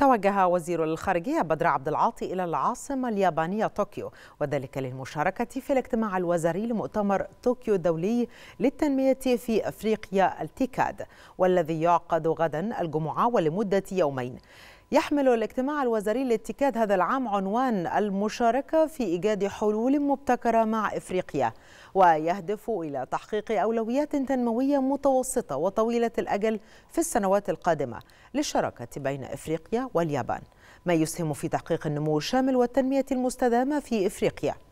توجه وزير الخارجية بدر عبد العاطي إلى العاصمة اليابانية طوكيو وذلك للمشاركة في الاجتماع الوزاري لمؤتمر طوكيو الدولي للتنمية في أفريقيا التيكاد والذي يعقد غدا الجمعة ولمدة يومين يحمل الاجتماع الوزاري للاتكاد هذا العام عنوان المشاركة في إيجاد حلول مبتكرة مع إفريقيا ويهدف إلى تحقيق أولويات تنموية متوسطة وطويلة الأجل في السنوات القادمة للشراكة بين إفريقيا واليابان ما يسهم في تحقيق النمو الشامل والتنمية المستدامة في إفريقيا